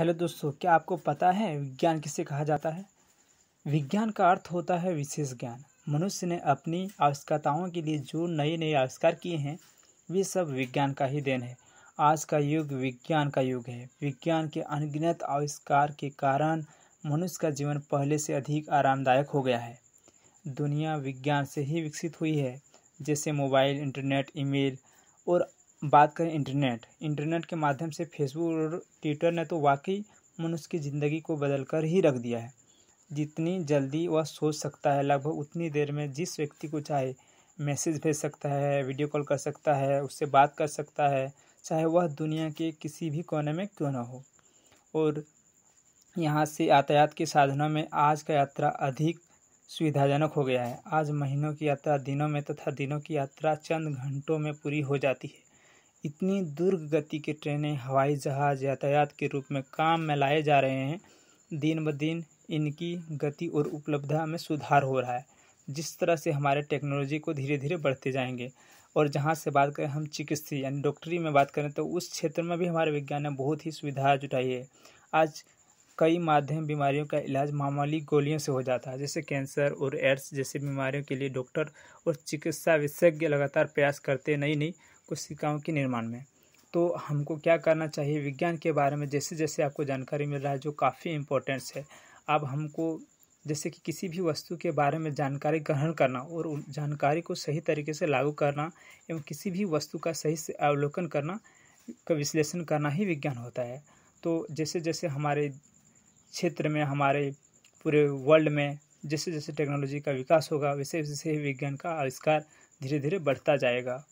hello दोस्तों क्या आपको पता है विज्ञान किसे कहा जाता है विज्ञान का अर्थ होता है विशेष ज्ञान मनुष्य ने अपनी आवश्यकताओं के लिए जो नए नए आविष्कार किए हैं वे सब विज्ञान का ही देन है आज का युग विज्ञान का युग है विज्ञान के अनगिनत आविष्कार के कारण मनुष्य का जीवन पहले से अधिक आरामदायक हो गया है दुनिया विज्ञान से ही विकसित हुई है जैसे मोबाइल इंटरनेट ईमेल और बात करें इंटरनेट इंटरनेट के माध्यम से फेसबुक और ट्विटर ने तो वाकई मनुष्य की ज़िंदगी को बदल कर ही रख दिया है जितनी जल्दी वह सोच सकता है लगभग उतनी देर में जिस व्यक्ति को चाहे मैसेज भेज सकता है वीडियो कॉल कर सकता है उससे बात कर सकता है चाहे वह दुनिया के किसी भी कोने में क्यों ना हो और यहाँ से यातायात के साधनों में आज का यात्रा अधिक सुविधाजनक हो गया है आज महीनों की यात्रा दिनों में तथा दिनों की यात्रा चंद घंटों में पूरी हो जाती है इतनी दुर्ग गति की ट्रेनें हवाई जहाज़ यातायात के रूप में काम में लाए जा रहे हैं दिन ब दिन इनकी गति और उपलब्धता में सुधार हो रहा है जिस तरह से हमारे टेक्नोलॉजी को धीरे धीरे बढ़ते जाएंगे और जहाँ से बात करें हम चिकित्सा यानी डॉक्टरी में बात करें तो उस क्षेत्र में भी हमारे विज्ञान ने बहुत ही सुविधा जुटाई है आज कई माध्यम बीमारियों का इलाज मामूली गोलियों से हो जाता है जैसे कैंसर और एड्स जैसी बीमारियों के लिए डॉक्टर और चिकित्सा विशेषज्ञ लगातार प्रयास करते नई नई कोशिकाओं के निर्माण में तो हमको क्या करना चाहिए विज्ञान के बारे में जैसे जैसे आपको जानकारी मिल रहा है जो काफ़ी इम्पोर्टेंस है अब हमको जैसे कि किसी भी वस्तु के बारे में जानकारी ग्रहण करना और उन जानकारी को सही तरीके से लागू करना एवं किसी भी वस्तु का सही से अवलोकन करना का विश्लेषण करना ही विज्ञान होता है तो जैसे जैसे हमारे क्षेत्र में हमारे पूरे वर्ल्ड में जैसे जैसे टेक्नोलॉजी का विकास होगा वैसे वैसे ही विज्ञान का आविष्कार धीरे धीरे बढ़ता जाएगा